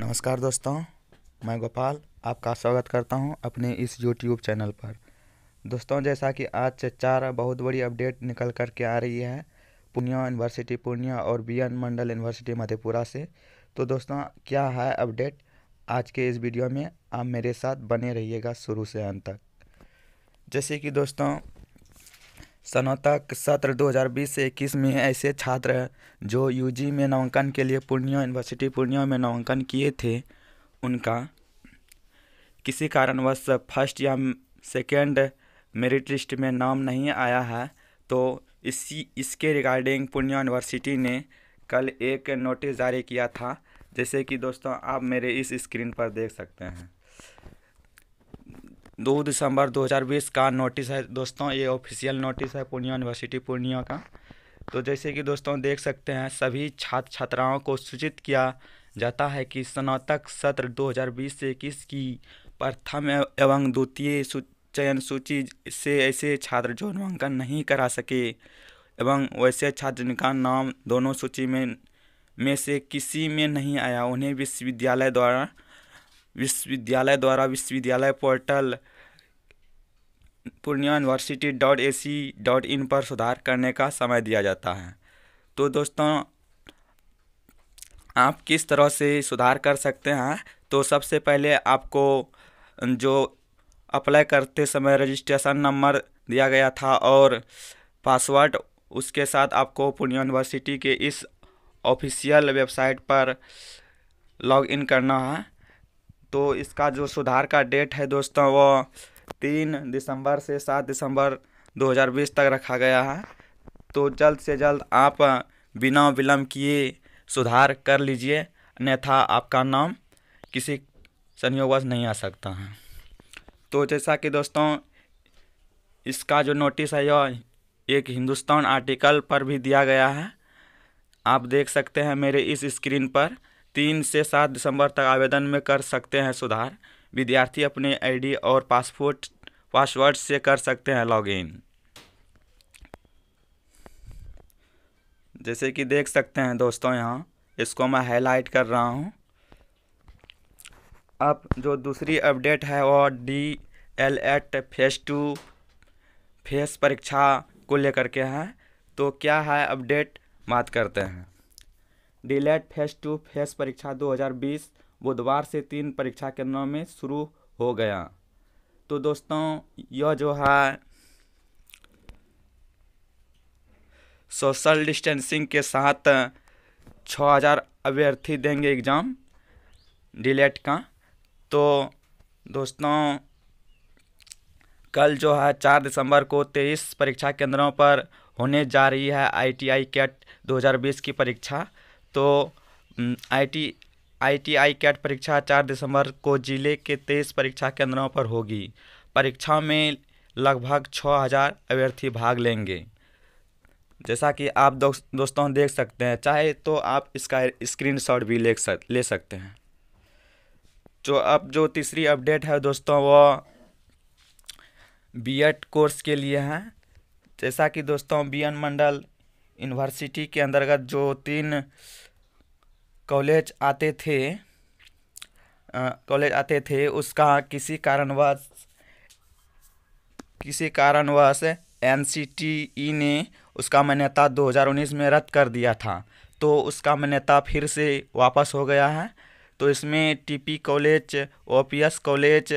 नमस्कार दोस्तों मैं गोपाल आपका स्वागत करता हूं अपने इस यूट्यूब चैनल पर दोस्तों जैसा कि आज से चार बहुत बड़ी अपडेट निकल कर के आ रही है पूर्णिया यूनिवर्सिटी पूर्णिया और B N Mandal University Madhepura से तो दोस्तों क्या है अपडेट आज के इस वीडियो में आप मेरे साथ बने रहिएगा शुरू से अंत तक जैसे कि दोस्तों स्नातक सत्र 2020 से इक्कीस में ऐसे छात्र जो यूजी में नामांकन के लिए पूर्णिया यूनिवर्सिटी पूर्णिया में नामांकन किए थे उनका किसी कारणवश फर्स्ट या सेकेंड मेरिट लिस्ट में नाम नहीं आया है तो इसी इसके रिगार्डिंग पूर्णिया यूनिवर्सिटी ने कल एक नोटिस जारी किया था जैसे कि दोस्तों आप मेरे इस स्क्रीन पर देख सकते हैं दो दिसंबर 2020 का नोटिस है दोस्तों ये ऑफिशियल नोटिस है पूर्णिया यूनिवर्सिटी पूर्णिया का तो जैसे कि दोस्तों देख सकते हैं सभी छात्र छात्राओं को सूचित किया जाता है कि स्नातक सत्र 2020 से इक्कीस की प्रथम एवं द्वितीय चयन सूची से ऐसे छात्र जो नामांकन नहीं करा सके एवं वैसे छात्र जिनका नाम दोनों सूची में में से किसी में नहीं आया उन्हें विश्वविद्यालय द्वारा विश्वविद्यालय द्वारा विश्वविद्यालय portal Purnia university dot A C dot in पर सुधार करने का समय दिया जाता है तो दोस्तों आप किस तरह से सुधार कर सकते हैं तो सबसे पहले आपको जो अप्लाई करते समय रजिस्ट्रेशन नंबर दिया गया था और पासवर्ड उसके साथ आपको पूर्णिया यूनिवर्सिटी के इस ऑफिशियल वेबसाइट पर लॉग इन करना है तो इसका जो सुधार का डेट है दोस्तों वो तीन दिसंबर से सात दिसंबर 2020 तक रखा गया है तो जल्द से जल्द आप बिना विलम्ब किए सुधार कर लीजिए अन्यथा आपका नाम किसी संयोगवश नहीं आ सकता है तो जैसा कि दोस्तों इसका जो नोटिस है यह एक हिंदुस्तान आर्टिकल पर भी दिया गया है आप देख सकते हैं मेरे इस स्क्रीन पर तीन से सात दिसंबर तक आवेदन में कर सकते हैं सुधार विद्यार्थी अपने आईडी और पासपोर्ट पासवर्ड से कर सकते हैं लॉगिन जैसे कि देख सकते हैं दोस्तों यहाँ इसको मैं हाईलाइट कर रहा हूँ अब जो दूसरी अपडेट है वो D El Ed face to face परीक्षा को लेकर के हैं तो क्या है अपडेट बात करते हैं डीलेट फेस टू फेस परीक्षा 2020 बुधवार से तीन परीक्षा केंद्रों में शुरू हो गया तो दोस्तों यह जो है सोशल डिस्टेंसिंग के साथ 6000 अभ्यर्थी देंगे एग्ज़ाम डीलेट का तो दोस्तों कल जो है चार दिसंबर को तेईस परीक्षा केंद्रों पर होने जा रही है आईटीआई कैट 2020 की परीक्षा तो I T I T I CAT परीक्षा चार दिसंबर को जिले के तेईस परीक्षा केंद्रों पर होगी परीक्षा में लगभग छः हज़ार अभ्यर्थी भाग लेंगे जैसा कि आप दो, दोस्तों देख सकते हैं चाहे तो आप इसका स्क्रीन शॉट भी ले सक ले सकते हैं जो अब जो तीसरी अपडेट है दोस्तों वो बीएड e कोर्स के लिए हैं जैसा कि दोस्तों B N e Mandal university के अंतर्गत जो तीन कॉलेज आते थे कॉलेज आते थे उसका किसी कारणवश किसी कारणवश एन ने उसका मान्यता 2019 में रद्द कर दिया था तो उसका मान्यता फिर से वापस हो गया है तो इसमें टीपी कॉलेज एस कॉलेज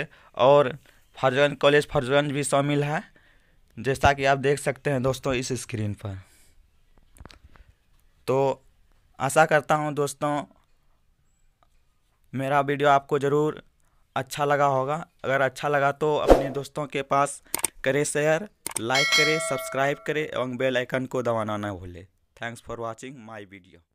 और फर्जगंज कॉलेज फर्जगंज भी शामिल है जैसा कि आप देख सकते हैं दोस्तों इस स्क्रीन पर तो आशा करता हूँ दोस्तों मेरा वीडियो आपको ज़रूर अच्छा लगा होगा अगर अच्छा लगा तो अपने दोस्तों के पास करें शेयर लाइक करें सब्सक्राइब करें एवं बेल आइकन को दबाना ना भूलें thanks for watching my video